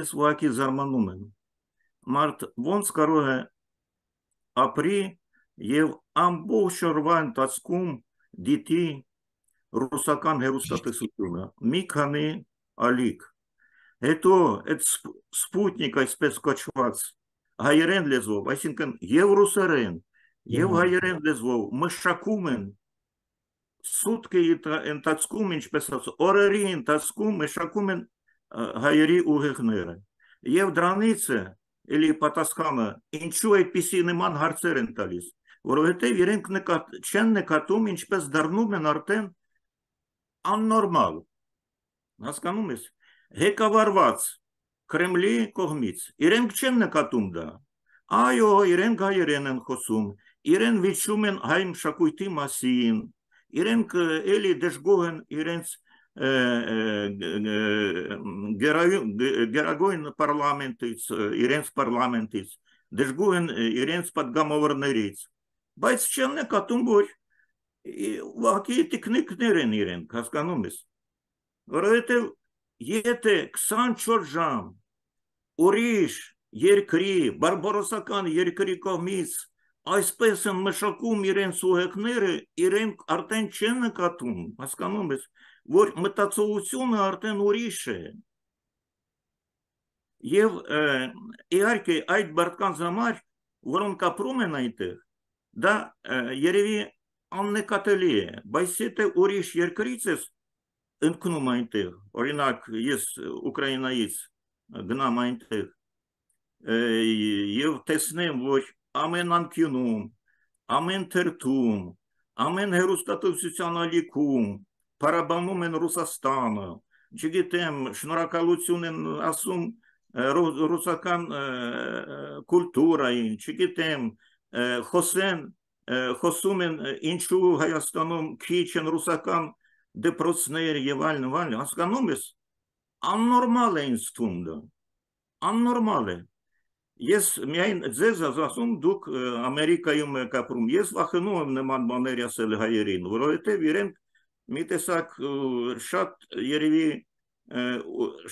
ես ուղակի զարմանում եմ։ Մարդ ոնց կարող է ապրի եւ ամբողջ օրվա ընթացքում դիտի ռուսական հերոստատեսությունը մի քանի ալիք հետո այդ սպուտնիկ այսպես կոչված հայերեն լեզվով այսինքն եւ ռուսերեն եւ հայերեն լեզվով մշակում են սուտկի ընթացքում ինչպես ասած օրերի ընթացքում մշակում են հայերի ուղեղները։ Եվ դրանից է էլի պատասխանը, ինչու այդպիսի նման հարցեր են տալիս, որովհետև իրենք նկատ, չեն նկատում, ինչպես դառնում են արդեն աննորմալ։ Հասկանում ես, հեկավարված Կրեմլի կողմից։ Իրենք չեն նկատում դա։ Այո, իրենք հայերեն են խոսում, իրեն վիճում են հայ մշակույթի մասին, իրենք էլի դժգոհ են իրենց գերագույն պարլամենտից, իրենց պարլամենտից, դժգույն իրենց պատգամավորներից, բայց չեն նկատում, որ ուղղակի տեխնիկներ են իրենք, հասկանում ես։ Որովհետև եթե 24 ժամ ուրիշ երկրի, բարբարոսական երկրի կողմից այսպես են մշակում իրենց ուղեկները, իրենք արդեն չեն նկատում, հասկանում ես, որ մտածողությունը արդեն ուրիշ է եւ իհարկե այդ բարդկանց համար որոնք ապրում են այնտեղ դա երևի աննկատելի է բայց եթե ուրիշ երկրից ես ընկնում այնտեղ օրինակ ես ուկրաինայից գնամ այնտեղ եւ տեսնեմ որ ամեն անկյունում ամեն թերթում ամեն հերոստատուցիան ալիքում փարաբանում են Ռուսաստանը, չգիտեմ, շնորհակալություն են ասում ռուսական կուլտուրային, չգիտեմ, խոսեն խոսում են ինչու Հայաստանում քիչ են ռուսական դեպրոցներ եւ այլն, այլն, հասկանում ես, աննորմալ է ինձ թվում աննորմալ է։ Ես միայն ձեզ ասում դուք Ամերիկայում եք ապրում։ Ես վախենում եմ նման բաներ ասել հայերին, որովհետև իրենք մի տեսակ շատ երևի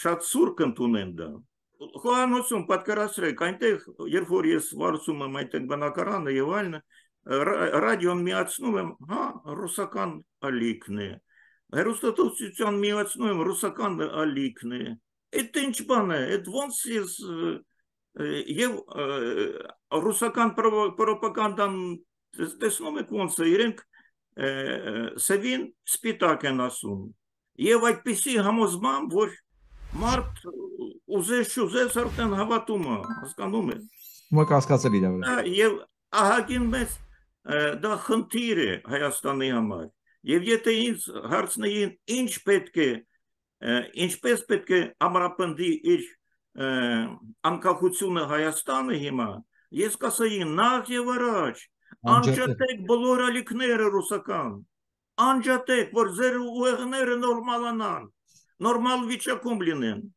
շատ սուրկ ընդունեն դա խոհանոցում պատկերացրեք այնտեղ երբ որ ես վարում եմ այնտեղ բնակարանը եւ այլն ռադիոն միացնում եմ հա ռուսական ալիքն է հերոստատուցիան միացնում եմ ռուսական ալիքն է այդ ինչ բան է այդ ոնց ես եւ ռուսական պրոպագանդան տեսնում եք ոնց է իրենք սևին սպիտակ են ասում եւ այդպիսի համոզմամբ որ մարդ ուզես չուզես արդեն հավատում է հասկանում է ու կասկածել իր վրա եւ ահագին մեծ դա խնդիր է Հայաստանի համար եւ եթե ինձ հարցնեին ինչ պետք է ինչպես պետք է ամրապնդի իր անկախությունը Հայաստանը հիմա ես կասեի նախ եւ առաջ անջատեք բոլոր ալիքները ռուսական անջատեք որ ձեր ուղեղները նորմալանան նորմալ վիճակում լինեն